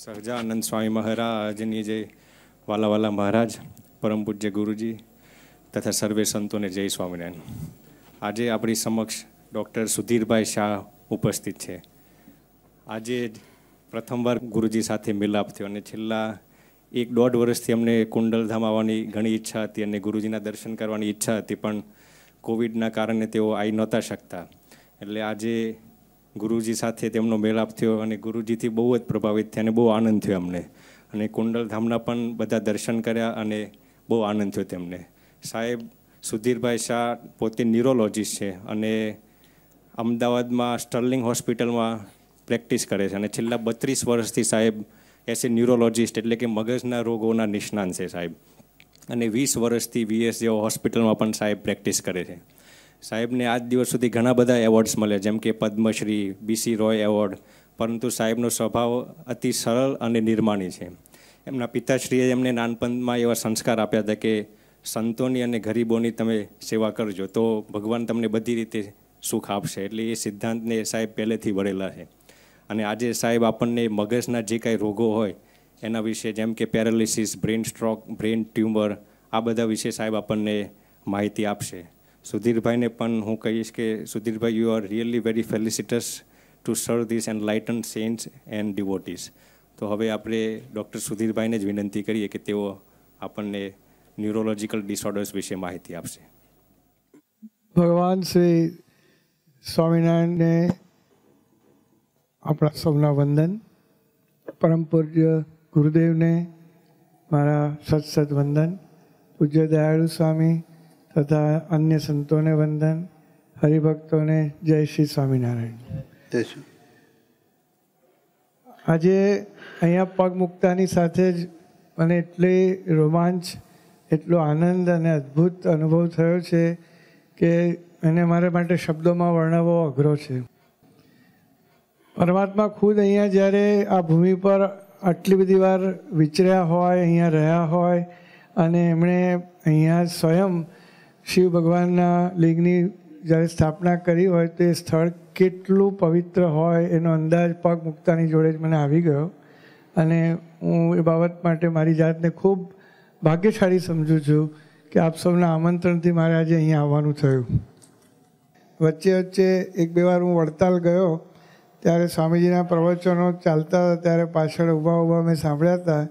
સહજાનંદ સ્વામી મહારાજની જય વાલા વાલા મહારાજ પરમ પૂજ્ય ગુરુજી તથા સર્વે સંતોને જય સ્વામિનારાયણ આજે આપણી સમક્ષ ડૉક્ટર સુધીરભાઈ શાહ ઉપસ્થિત છે આજે જ પ્રથમવાર ગુરુજી સાથે મિલાપ થયો અને છેલ્લા એક દોઢ વર્ષથી અમને કુંડલધામ આવવાની ઘણી ઈચ્છા હતી અને ગુરુજીના દર્શન કરવાની ઈચ્છા હતી પણ કોવિડના કારણે તેઓ આવી નહોતા શકતા એટલે આજે ગુરુજી સાથે તેમનો મેલાપ થયો અને ગુરુજીથી બહુ જ પ્રભાવિત થયા અને બહુ આનંદ થયો અમને અને કુંડલધામના પણ બધા દર્શન કર્યા અને બહુ આનંદ થયો તેમને સાહેબ સુધીરભાઈ શાહ પોતે ન્યુરોલોજીસ્ટ છે અને અમદાવાદમાં સ્ટર્લિંગ હોસ્પિટલમાં પ્રેક્ટિસ કરે છે અને છેલ્લા બત્રીસ વર્ષથી સાહેબ એસ એ ન્યુરોલોજિસ્ટ એટલે કે મગજના રોગોના નિષ્ણાંત છે સાહેબ અને વીસ વર્ષથી વીએસ જેવો હોસ્પિટલમાં પણ સાહેબ પ્રેક્ટિસ કરે છે સાહેબને આજ દિવસ સુધી ઘણા બધા એવોર્ડ્સ મળે જેમ કે પદ્મશ્રી બીસી રોય એવોર્ડ પરંતુ સાહેબનો સ્વભાવ અતિ સરળ અને નિર્માણી છે એમના પિતાશ્રીએ એમને નાનપણમાં એવા સંસ્કાર આપ્યા હતા કે સંતોની અને ગરીબોની તમે સેવા કરજો તો ભગવાન તમને બધી રીતે સુખ આપશે એટલે એ સિદ્ધાંતને સાહેબ પહેલેથી વળેલા છે અને આજે સાહેબ આપણને મગજના જે કાંઈ રોગો હોય એના વિશે જેમ કે paralysis brain stroke brain tumour આ બધા વિશે સાહેબ આપણને માહિતી આપશે સુધીરભાઈને પણ હું કહીશ કે સુધીરભાઈ you are really very felicitous to serve this and lighten saints and devotees તો હવે આપણે ડૉક્ટર સુધીરભાઈને જ વિનંતી કરીએ કે તેઓ આપણને ન્યુરોલોજિકલ ડિસઓર્ડર્સ વિશે માહિતી આપશે ભગવાન શ્રી સ્વામિનારાયણને આપણા સૌના વંદન પરમ પૂજ્ય ગુરુદેવને મારા સત સત વંદન પૂજ્ય દયાળુ સ્વામી તથા અન્ય સંતોને વંદન હરિભક્તોને જય શ્રી સ્વામિનારાયણ આજે અહીંયા પગ મૂકતાની સાથે જ મને એટલી રોમાંચ એટલો આનંદ અને અદ્ભુત અનુભવ થયો છે કે એને મારા માટે શબ્દોમાં વર્ણવવો અઘરો છે પરમાત્મા ખુદ અહીંયા જ્યારે આ ભૂમિ પર આટલી બધી વાર વિચર્યા હોય અહીંયા રહ્યા હોય અને એમણે અહીંયા સ્વયં શિવ ભગવાનના લિંગની જ્યારે સ્થાપના કરી હોય તે સ્થળ કેટલું પવિત્ર હોય એનો અંદાજ પગ મૂકતાની જોડે જ મને આવી ગયો અને હું એ બાબત માટે મારી જાતને ખૂબ ભાગ્યશાળી સમજુ છું કે આપ સૌના આમંત્રણથી મારે આજે અહીંયા આવવાનું થયું વચ્ચે વચ્ચે એક બે વાર હું વડતાલ ગયો ત્યારે સ્વામીજીના પ્રવચનો ચાલતા હતા ત્યારે પાછળ ઊભા ઊભા મેં સાંભળ્યા હતા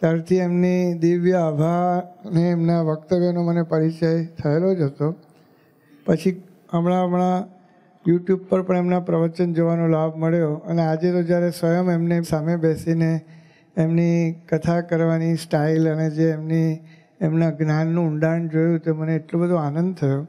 ત્યારથી એમની દિવ્ય આભા અને એમના વક્તવ્યનો મને પરિચય થયેલો જ હતો પછી હમણાં હમણાં યુટ્યુબ પર પણ એમના પ્રવચન જોવાનો લાભ મળ્યો અને આજે તો જ્યારે સ્વયં એમને સામે બેસીને એમની કથા કરવાની સ્ટાઇલ અને જે એમની એમના જ્ઞાનનું ઊંડાણ જોયું તો મને એટલો બધો આનંદ થયો